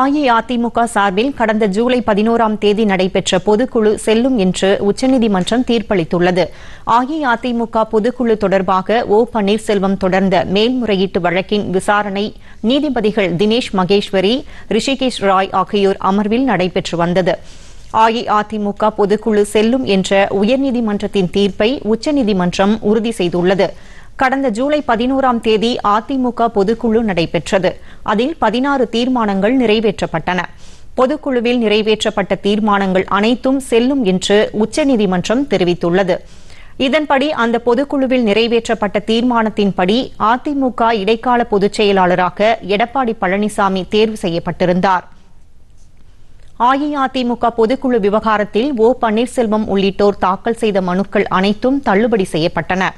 அஇஅதிமுக சார்பில் கடந்த ஜூலை பதினோராம் தேதி நடைபெற்ற பொதுக்குழு செல்லும் என்று உச்சநீதிமன்றம் தீர்ப்பளித்துள்ளது அஇஅதிமுக பொதுக்குழு தொடர்பாக ஓ பன்னீர்செல்வம் தொடர்ந்த மேல்முறையீட்டு வழக்கின் விசாரணை நீதிபதிகள் தினேஷ் மகேஸ்வரி ரிஷிகேஷ் ராய் ஆகியோர் அமர்வில் நடைபெற்று வந்தது அஇஅதிமுக பொதுக்குழு செல்லும் என்ற உயர்நீதிமன்றத்தின் தீர்ப்பை உச்சநீதிமன்றம் உறுதி செய்துள்ளது கடந்த ஜூலை பதினோராம் தேதி அதிமுக பொதுக்குழு நடைபெற்றது அதில் பதினாறு தீர்மானங்கள் நிறைவேற்றப்பட்டன பொதுக்குழுவில் நிறைவேற்றப்பட்ட தீர்மானங்கள் அனைத்தும் செல்லும் என்று உச்சநீதிமன்றம் தெரிவித்துள்ளது இதன்படி அந்த பொதுக்குழுவில் நிறைவேற்றப்பட்ட தீர்மானத்தின்படி அதிமுக இடைக்கால பொதுச் செயலாளராக எடப்பாடி பழனிசாமி தேர்வு செய்யப்பட்டிருந்தார் அஇஅதிமுக பொதுக்குழு விவகாரத்தில் ஓ பன்னீர்செல்வம் உள்ளிட்டோர் தாக்கல் செய்த மனுக்கள் அனைத்தும் தள்ளுபடி செய்யப்பட்டன